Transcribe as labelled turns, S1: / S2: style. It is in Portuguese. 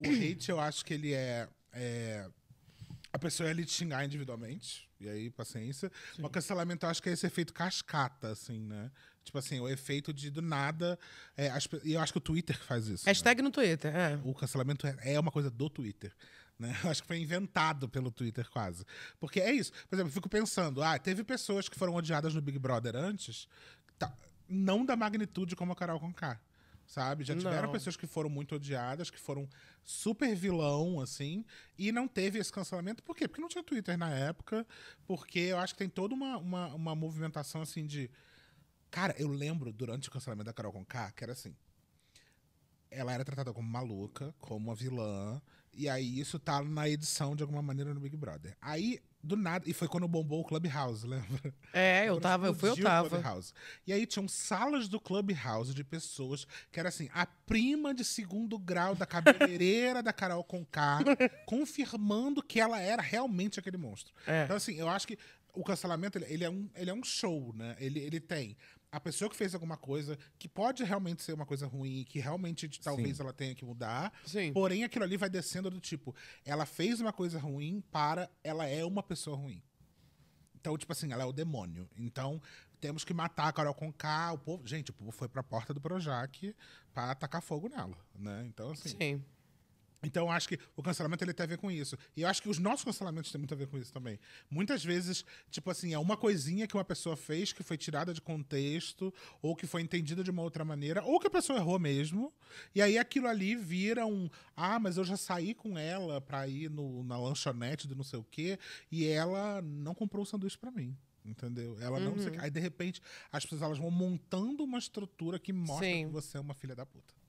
S1: O hate, eu acho que ele é, é. a pessoa ele é lhe xingar individualmente, e aí, paciência. Sim. cancelamento, eu acho que é esse efeito cascata, assim, né? Tipo assim, o efeito de do nada. É, as, e eu acho que o Twitter faz isso. Né? Hashtag né? no Twitter, é. O cancelamento é, é uma coisa do Twitter. Né? Acho que foi inventado pelo Twitter quase. Porque é isso. Por exemplo, eu fico pensando, ah, teve pessoas que foram odiadas no Big Brother antes, tá, não da magnitude como a Carol Conká sabe? Já tiveram não. pessoas que foram muito odiadas, que foram super vilão, assim, e não teve esse cancelamento. Por quê? Porque não tinha Twitter na época, porque eu acho que tem toda uma, uma, uma movimentação, assim, de... Cara, eu lembro, durante o cancelamento da Carol Conká, que era assim ela era tratada como maluca, como uma vilã, e aí isso tá na edição de alguma maneira no Big Brother. Aí, do nada, e foi quando bombou o Clubhouse, lembra? É, eu tava, eu fui, eu tava. Clubhouse. E aí tinham salas do Clubhouse de pessoas que era assim, a prima de segundo grau da cabeleireira da Carol Conká, confirmando que ela era realmente aquele monstro. É. Então assim, eu acho que o cancelamento, ele, ele, é um, ele é um show, né? Ele, ele tem a pessoa que fez alguma coisa que pode realmente ser uma coisa ruim, que realmente talvez Sim. ela tenha que mudar. Sim. Porém, aquilo ali vai descendo do tipo, ela fez uma coisa ruim para ela é uma pessoa ruim. Então, tipo assim, ela é o demônio. Então, temos que matar a Carol Conká. O povo... Gente, o povo foi pra porta do Projac pra atacar fogo nela, né? Então, assim... Sim. Então, acho que o cancelamento ele tem a ver com isso. E eu acho que os nossos cancelamentos têm muito a ver com isso também. Muitas vezes, tipo assim, é uma coisinha que uma pessoa fez que foi tirada de contexto, ou que foi entendida de uma outra maneira, ou que a pessoa errou mesmo. E aí aquilo ali vira um. Ah, mas eu já saí com ela pra ir no, na lanchonete do não sei o quê, e ela não comprou o sanduíche pra mim entendeu? Ela não uhum. Aí, de repente, as pessoas elas vão montando uma estrutura que mostra Sim. que você é uma filha da puta.